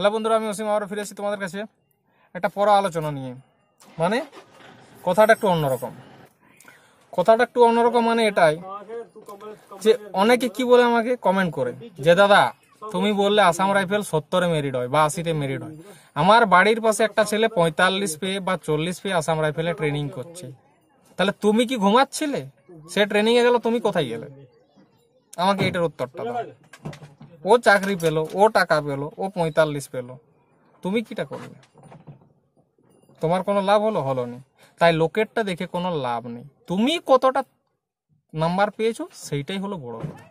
Hello বন্ধুরা আমি অসীম আবার ফিরে এসেছি তোমাদের কাছে একটা পড়া আলোচনা নিয়ে মানে কথাটা একটু অন্যরকম কথাটা একটু অন্যরকম মানে এটাই যে অনেকে কি বলে আমাকে কমেন্ট করে যে দাদা তুমি বললে আসাম রাইফেল সত্তরে মেরিড হয় বা আশিতে মেরিড হয় আমার বাড়ির পাশে একটা ছেলে পঁয়তাল্লিশ পেয়ে বা চল্লিশ পেয়ে আসাম রাইফেলে ট্রেনিং করছে তাহলে তুমি কি ঘুমাচ্ছিলে সে ট্রেনিংয়ে গেল তুমি কোথায় গেলে আমাকে এটার উত্তরটা দাও ও চাকরি পেলো ও টাকা পেলো ও পঁয়তাল্লিশ পেলো তুমি কিটা করবে তোমার কোনো লাভ হলো হলো নি তাই লোকেরটা দেখে কোনো লাভ নেই তুমি কতটা নাম্বার পেয়েছো সেইটাই হলো বড় কথা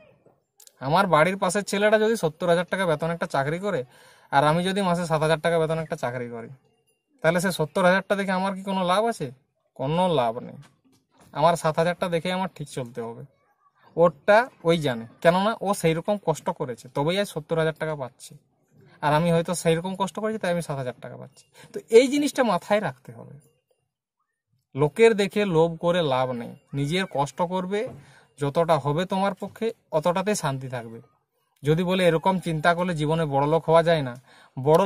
আমার বাড়ির পাশের ছেলেটা যদি সত্তর হাজার টাকা বেতন একটা চাকরি করে আর আমি যদি মাসে সাত হাজার টাকা বেতন একটা চাকরি করি তাহলে সে সত্তর হাজারটা দেখে আমার কি কোনো লাভ আছে কোনো লাভ নেই আমার সাত হাজারটা দেখে আমার ঠিক চলতে হবে ওরটা ওই জানে কেননা ও সেই রকম কষ্ট করেছে তবেই আজ সত্তর হাজার টাকা পাচ্ছে আর আমি হয়তো সেই রকম কষ্ট করেছি তাই আমি সাত হাজার টাকা পাচ্ছি তো এই জিনিসটা মাথায় রাখতে হবে লোকের দেখে লোভ করে লাভ নেই নিজের কষ্ট করবে যতটা হবে তোমার পক্ষে অতটাতেই শান্তি থাকবে যদি বলে এরকম চিন্তা করলে জীবনে লোক হওয়া যায় না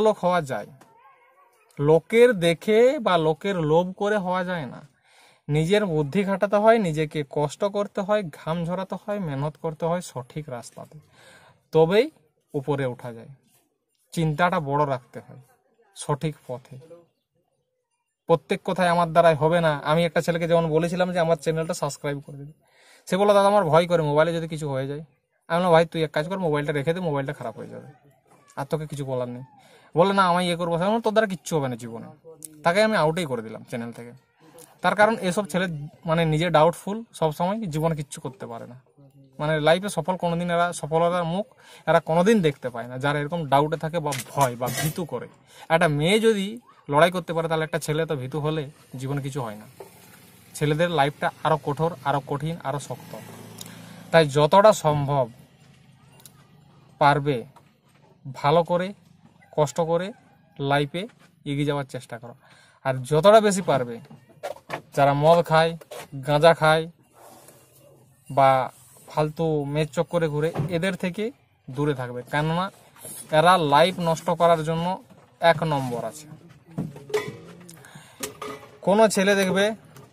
লোক হওয়া যায় লোকের দেখে বা লোকের লোভ করে হওয়া যায় না নিজের বুদ্ধি খাটাতে হয় নিজেকে কষ্ট করতে হয় ঘাম ঝরাতে হয় মেহনত করতে হয় সঠিক রাস্তাতে তবেই উপরে ওঠা যায় চিন্তাটা বড় রাখতে হয় সঠিক পথে প্রত্যেক কথায় আমার দ্বারাই হবে না আমি একটা ছেলেকে যেমন বলেছিলাম যে আমার চ্যানেলটা সাবস্ক্রাইব করে দেবে সে বলো দাদা আমার ভয় করে মোবাইলে যদি কিছু হয়ে যায় আমি বললাম ভাই তুই এক কাজ কর মোবাইলটা রেখে দে মোবাইলটা খারাপ হয়ে যাবে আর তোকে কিছু বলার নেই বলে না আমি ইয়ে করবো তোর দ্বারা কিচ্ছু হবে না জীবনে তাকে আমি আউটেই করে দিলাম চ্যানেল থেকে তার কারণ এসব ছেলে মানে নিজে ডাউটফুল সবসময় জীবনে কিচ্ছু করতে পারে না মানে লাইফে সফল কোনোদিন এরা সফলতার মুখ এরা কোনোদিন দেখতে পায় না যারা এরকম ডাউটে থাকে বা ভয় বা ভীতু করে একটা মেয়ে যদি লড়াই করতে পারে তাহলে একটা ছেলে তো ভীতু হলে জীবনে কিছু হয় না ছেলেদের লাইফটা আরও কঠোর আরও কঠিন আরও শক্ত তাই যতটা সম্ভব পারবে ভালো করে কষ্ট করে লাইফে এগিয়ে যাওয়ার চেষ্টা করো আর যতটা বেশি পারবে যারা মদ খায় গাঁজা খায় বা ফালতু মেদ চক্করে ঘুরে এদের থেকে দূরে থাকবে কেননা এরা লাইফ নষ্ট করার জন্য এক নম্বর আছে কোনো ছেলে দেখবে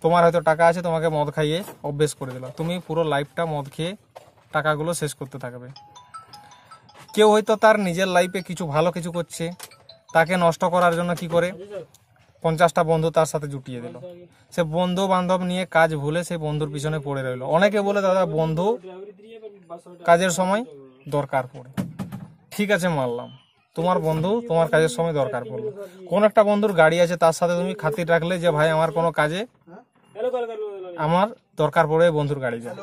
তোমার হয়তো টাকা আছে তোমাকে মদ খাইয়ে অভ্যেস করে দিল তুমি পুরো লাইফটা মদ খেয়ে টাকাগুলো শেষ করতে থাকবে কেউ হয়তো তার নিজের লাইফে কিছু ভালো কিছু করছে তাকে নষ্ট করার জন্য কি করে পঞ্চাশটা বন্ধু তার সাথে জুটিয়ে দিল সে বন্ধু বান্ধব নিয়ে কাজ ভুলে সে বন্ধুর পিছনে পড়ে রইল অনেকে বলে দাদা বন্ধু কাজের সময় দরকার পড়ে ঠিক আছে মানলাম তোমার বন্ধু তোমার কাজের সময় দরকার পড়লো কোন একটা বন্ধুর গাড়ি আছে তার সাথে তুমি খাতির রাখলে যে ভাই আমার কোনো কাজে হ্যাঁ? আমার দরকার পড়ে বন্ধুর গাড়ি যাবে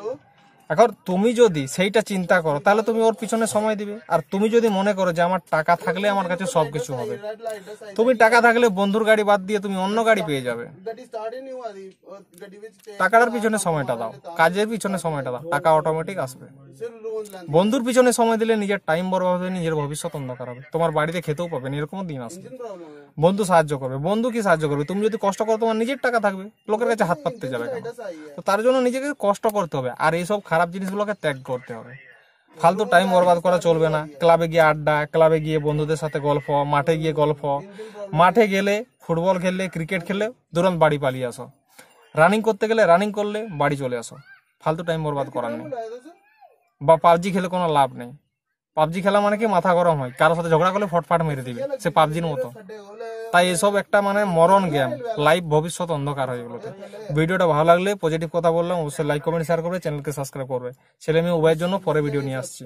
এখন তুমি যদি সেইটা চিন্তা করো তাহলে তুমি ওর পিছনে সময় দিবে আর তুমি যদি মনে করো যে আমার টাকা থাকলে আমার কাছে সব কিছু হবে তুমি টাকা থাকলে বন্ধুর গাড়ি বাদ দিয়ে তুমি অন্য গাড়ি পেয়ে যাবে টাকাটার পিছনে সময়টা দাও কাজের পিছনে সময়টা দাও টাকা অটোমেটিক আসবে বন্ধুর পিছনে সময় দিলে নিজের টাইম বরবাদ হবে নিজের ভবিষ্যৎ অন্ধকার হবে তোমার বাড়িতে খেতেও পাবে এরকমও দিন আসবে বন্ধু সাহায্য করবে বন্ধু কি সাহায্য করবে তুমি যদি কষ্ট করো তোমার নিজের টাকা থাকবে লোকের কাছে হাত পাততে যাবে তো তার জন্য নিজেকে কষ্ট করতে হবে আর এইসব খারাপ জিনিসগুলোকে ত্যাগ করতে হবে ফালতু টাইম বরবাদ করা চলবে না ক্লাবে গিয়ে আড্ডা ক্লাবে গিয়ে বন্ধুদের সাথে গল্প মাঠে গিয়ে গল্প মাঠে গেলে ফুটবল খেললে ক্রিকেট খেললে দুরন্ত বাড়ি পালিয়ে আসো রানিং করতে গেলে রানিং করলে বাড়ি চলে আসো ফালতু টাইম বরবাদ করার নেই বা পাবজি খেলে কোনো লাভ নেই পাবজি খেলা মানে কি মাথা গরম হয় কারোর সাথে ঝগড়া করলে ফটফাট মেরে দিবে সে পাবজির মতো তাই এসব একটা মানে মরণ গেম লাইভ ভবিষ্যৎ অন্ধকার হয়ে গেলো ভিডিওটা ভালো লাগলে পজিটিভ কথা বললাম অবশ্যই লাইক কমেন্ট শেয়ার করবে চ্যানেলকে সাবস্ক্রাইব করবে ছেলে মেয়ে উভয়ের জন্য পরে ভিডিও নিয়ে আসছি